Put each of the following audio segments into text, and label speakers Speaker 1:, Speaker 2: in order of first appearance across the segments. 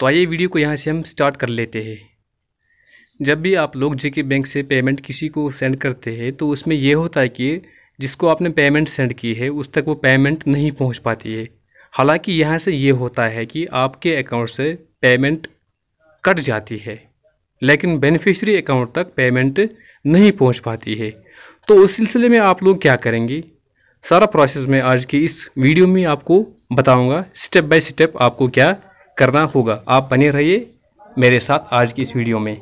Speaker 1: तो आइए वीडियो को यहाँ से हम स्टार्ट कर लेते हैं जब भी आप लोग जेके बैंक से पेमेंट किसी को सेंड करते हैं तो उसमें यह होता है कि जिसको आपने पेमेंट सेंड की है उस तक वो पेमेंट नहीं पहुंच पाती है हालांकि यहाँ से ये होता है कि आपके अकाउंट से पेमेंट कट जाती है लेकिन बेनिफिशरी अकाउंट तक पेमेंट नहीं पहुंच पाती है तो उस सिलसिले में आप लोग क्या करेंगे सारा प्रोसेस मैं आज की इस वीडियो में आपको बताऊँगा स्टेप बाई स्टेप आपको क्या करना होगा आप बने रहिए मेरे साथ आज की इस वीडियो में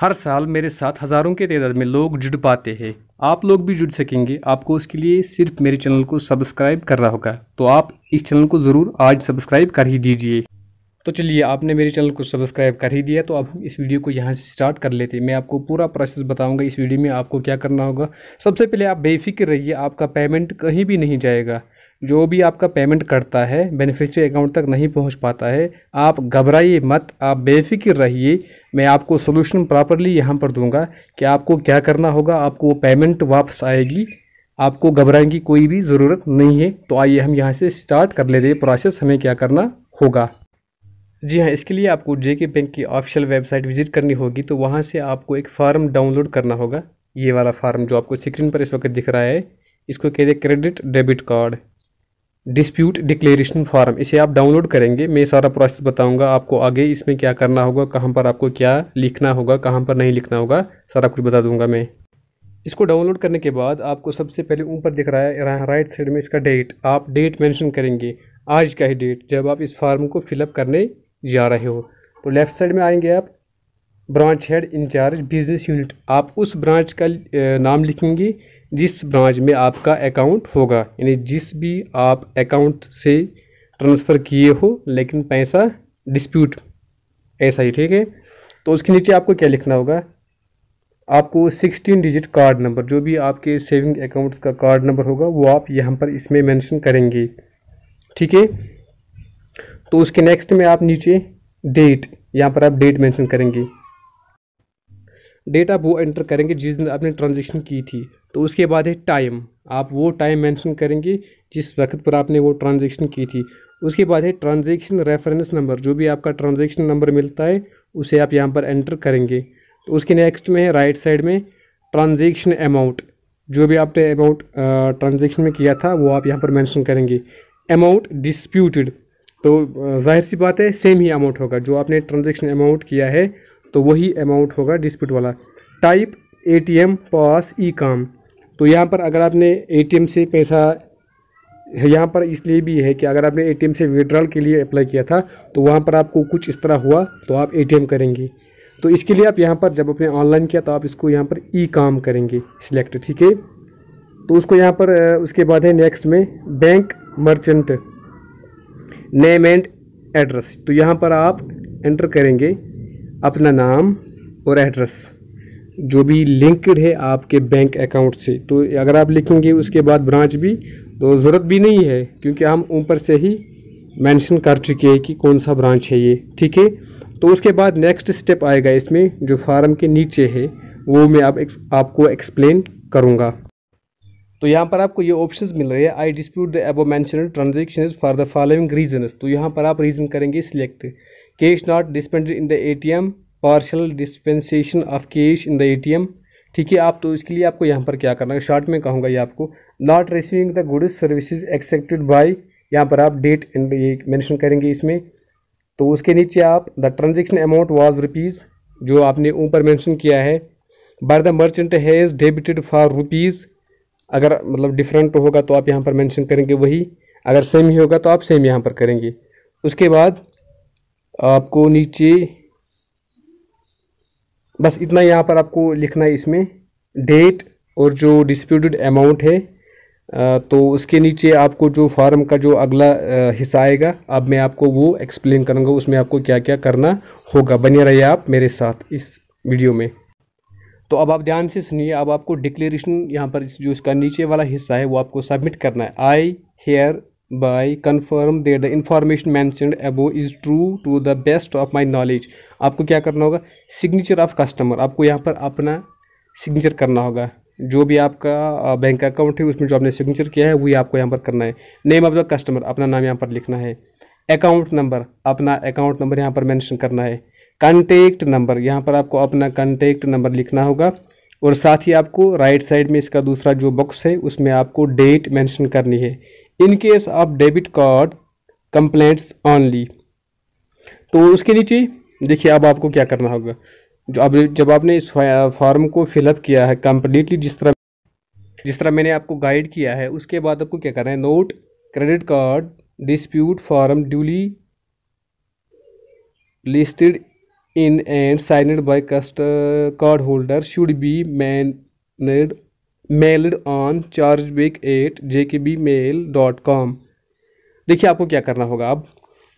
Speaker 1: हर साल मेरे साथ हज़ारों के तदाद में लोग जुड़ पाते हैं आप लोग भी जुड़ सकेंगे आपको उसके लिए सिर्फ मेरे चैनल को सब्सक्राइब करना होगा तो आप इस चैनल को ज़रूर आज सब्सक्राइब कर ही दीजिए तो चलिए आपने मेरे चैनल को सब्सक्राइब कर ही दिया तो अब हम इस वीडियो को यहाँ से स्टार्ट कर लेते हैं मैं आपको पूरा प्रोसेस बताऊँगा इस वीडियो में आपको क्या करना होगा सबसे पहले आप बेफिक्र रहिए आपका पेमेंट कहीं भी नहीं जाएगा जो भी आपका पेमेंट करता है बेनिफिशरी अकाउंट तक नहीं पहुंच पाता है आप घबराइए मत आप बेफिक्र रहिए मैं आपको सोल्यूशन प्रॉपरली यहाँ पर दूँगा कि आपको क्या करना होगा आपको वो पेमेंट वापस आएगी आपको घबराने की कोई भी ज़रूरत नहीं है तो आइए हम यहाँ से स्टार्ट कर लेते हैं प्रोसेस हमें क्या करना होगा जी हाँ इसके लिए आपको जे के बैंक की ऑफिशियल वेबसाइट विजिट करनी होगी तो वहाँ से आपको एक फार्म डाउनलोड करना होगा ये वाला फार्म जो आपको स्क्रीन पर इस वक्त दिख रहा है इसको कहते हैं credit debit card dispute declaration form इसे आप डाउनलोड करेंगे मैं सारा प्रोसेस बताऊंगा आपको आगे इसमें क्या करना होगा कहाँ पर आपको क्या लिखना होगा कहाँ पर नहीं लिखना होगा सारा कुछ बता दूंगा मैं इसको डाउनलोड करने के बाद आपको सबसे पहले ऊपर दिख रहा है राइट साइड में इसका डेट आप डेट मेंशन करेंगे आज का ही डेट जब आप इस फार्म को फिलअप करने जा रहे हो तो लेफ़्ट साइड में आएंगे आप branch head incharge business unit आप उस ब्रांच का नाम लिखेंगे जिस ब्रांच में आपका अकाउंट होगा यानी जिस भी आप अकाउंट से ट्रांसफ़र किए हो लेकिन पैसा डिस्प्यूट ऐसा ही ठीक है तो उसके नीचे आपको क्या लिखना होगा आपको सिक्सटीन डिजिट कार्ड नंबर जो भी आपके सेविंग अकाउंट्स का कार्ड नंबर होगा वो आप यहाँ पर इसमें मेंशन करेंगे ठीक है तो उसके नेक्स्ट में आप नीचे डेट यहाँ पर आप डेट मेंशन करेंगे डेट आप वो एंटर करेंगे जिस दिन आपने ट्रांजेक्शन की थी तो उसके बाद है टाइम आप वो टाइम मेंशन करेंगे जिस वक्त पर आपने वो ट्रांजेक्शन की थी उसके बाद है ट्रांजेक्शन रेफरेंस नंबर जो भी आपका ट्रांजेक्शन नंबर मिलता है उसे आप यहाँ पर एंटर करेंगे तो उसके नेक्स्ट में है राइट साइड में ट्रांजेक्शन अमाउंट जो भी आपने अमाउंट ट्रांजेक्शन में किया था वो आप यहाँ पर मैंशन करेंगे अमाउंट डिस्प्यूटेड तो जाहिर सी बात है सेम ही अमाउंट होगा जो आपने ट्रांजेक्शन अमाउंट किया है तो वही अमाउंट होगा डिस्प्यूट वाला टाइप ए टी एम पास ई काम तो यहाँ पर अगर आपने ए टी एम से पैसा यहाँ पर इसलिए भी है कि अगर आपने ए टी एम से विड्रॉल के लिए अप्लाई किया था तो वहाँ पर आपको कुछ इस तरह हुआ तो आप ए टी एम करेंगे तो इसके लिए आप यहाँ पर जब आपने ऑनलाइन किया तो आप इसको यहाँ पर ई काम करेंगे सिलेक्ट ठीक है तो उसको यहाँ पर उसके बाद है नेक्स्ट में bank merchant name and address तो यहाँ पर आप एंटर करेंगे अपना नाम और एड्रेस जो भी लिंक्ड है आपके बैंक अकाउंट से तो अगर आप लिखेंगे उसके बाद ब्रांच भी तो ज़रूरत भी नहीं है क्योंकि हम ऊपर से ही मेंशन कर चुके हैं कि कौन सा ब्रांच है ये ठीक है तो उसके बाद नेक्स्ट स्टेप आएगा इसमें जो फार्म के नीचे है वो मैं आप आपको एक्सप्लेन करूँगा तो यहाँ पर आपको ये ऑप्शंस मिल रहे हैं I dispute the above mention transaction for the following reasons तो यहाँ पर आप रीज़न करेंगे select cash not dispensed in the A T M partial dispensation of cash in the A T M ठीक है आप तो इसके लिए आपको यहाँ पर क्या करना है शॉर्ट में कहूँगा ये आपको not receiving the goods services accepted by यहाँ पर आप डेट एंड ये मैंशन करेंगे इसमें तो उसके नीचे आप the transaction amount was rupees जो आपने ऊपर मैंशन किया है by the merchant has debited for rupees अगर मतलब डिफरेंट होगा तो आप यहाँ पर मेंशन करेंगे वही अगर सेम ही होगा तो आप सेम यहाँ पर करेंगे उसके बाद आपको नीचे बस इतना यहाँ पर आपको लिखना है इसमें डेट और जो डिस्प्यूटेड अमाउंट है तो उसके नीचे आपको जो फार्म का जो अगला हिस्सा आएगा अब मैं आपको वो एक्सप्लेन करूँगा उसमें आपको क्या क्या करना होगा बने रहिए आप मेरे साथ इस वीडियो में तो अब आप ध्यान से सुनिए अब आपको डिक्लेरेशन यहाँ पर जो इसका नीचे वाला हिस्सा है वो आपको सबमिट करना है I here by confirm that the information mentioned above is true to the best of my knowledge आपको क्या करना होगा सिग्नेचर ऑफ कस्टमर आपको यहाँ पर अपना सिग्नेचर करना होगा जो भी आपका बैंक अकाउंट है उसमें जो आपने सिग्नेचर किया है वही आपको यहाँ पर करना है नेम ऑफ द कस्टमर अपना नाम यहाँ पर लिखना है अकाउंट नंबर अपना अकाउंट नंबर यहाँ पर मैंशन करना है कंटेक्ट नंबर यहाँ पर आपको अपना कंटेक्ट नंबर लिखना होगा और साथ ही आपको राइट साइड में इसका दूसरा जो बॉक्स है उसमें आपको डेट मेंशन करनी है in case of debit card complaints only तो उसके नीचे देखिए अब आपको क्या करना होगा जो अब जब आपने इस फॉर्म को फिलअप किया है कम्प्लीटली जिस तरह जिस तरह मैंने आपको गाइड किया है उसके बाद आपको क्या करना है note credit card dispute form duly listed in and signed by कस्ट card holder be and mailed on charge back at J K B mail dot com देखिए आपको क्या करना होगा अब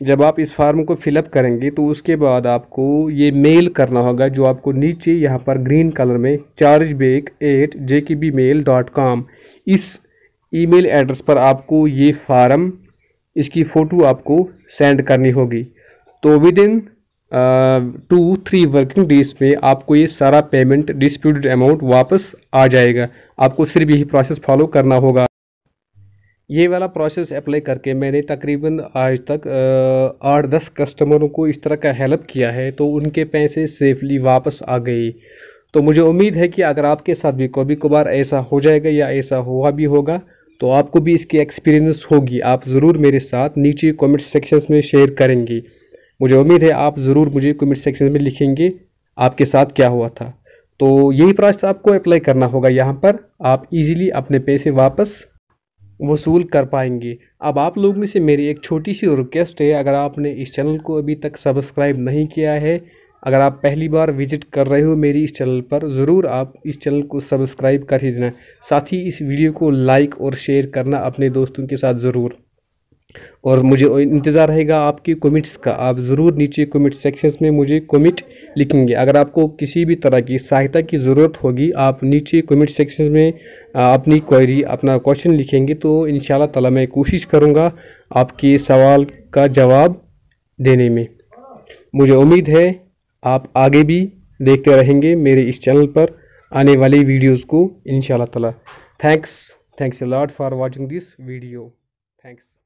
Speaker 1: जब आप इस फार्म को फिलअप करेंगे तो उसके बाद आपको ये मेल करना होगा जो आपको नीचे यहाँ पर ग्रीन कलर में charge back at J K B mail dot com इस ईमेल एड्रेस पर आपको ये फार्म इसकी फ़ोटो आपको सेंड करनी होगी तो within two three working days में आपको ये सारा पेमेंट डिस्प्यूटेड अमाउंट वापस आ जाएगा आपको सिर्फ यही प्रोसेस फॉलो करना होगा ये वाला प्रोसेस अप्लाई करके मैंने तकरीबन आज तक आठ दस कस्टमरों को इस तरह का हेल्प किया है तो उनके पैसे सेफली वापस आ गए तो मुझे उम्मीद है कि अगर आपके साथ भी कभी कभार ऐसा हो जाएगा या ऐसा हुआ भी होगा तो आपको भी इसकी एक्सपीरियंस होगी आप ज़रूर मेरे साथ नीचे कमेंट सेक्शंस में शेयर करेंगी मुझे उम्मीद है आप ज़रूर मुझे कमेंट सेक्शन में लिखेंगे आपके साथ क्या हुआ था तो यही प्रोसेस आपको अप्लाई करना होगा यहाँ पर आप इजीली अपने पैसे वापस वसूल कर पाएंगे अब आप लोग में से मेरी एक छोटी सी रिक्वेस्ट है अगर आपने इस चैनल को अभी तक सब्सक्राइब नहीं किया है अगर आप पहली बार विजिट कर रहे हो मेरी इस चैनल पर ज़रूर आप इस चैनल को सब्सक्राइब कर ही देना साथ ही इस वीडियो को लाइक और शेयर करना अपने दोस्तों के साथ ज़रूर और मुझे इंतज़ार रहेगा आपके कमेंट्स का आप ज़रूर नीचे कमेंट सेक्शंस में मुझे कमेंट लिखेंगे अगर आपको किसी भी तरह की सहायता की ज़रूरत होगी आप नीचे कमेंट सेक्शंस में अपनी क्वेरी अपना क्वेश्चन लिखेंगे तो इन ताला मैं कोशिश करूँगा आपके सवाल का जवाब देने में मुझे उम्मीद है आप आगे भी देखते रहेंगे मेरे इस चैनल पर आने वाले वीडियोज़ को इन ताला thanks thanks uh for watching this video thanks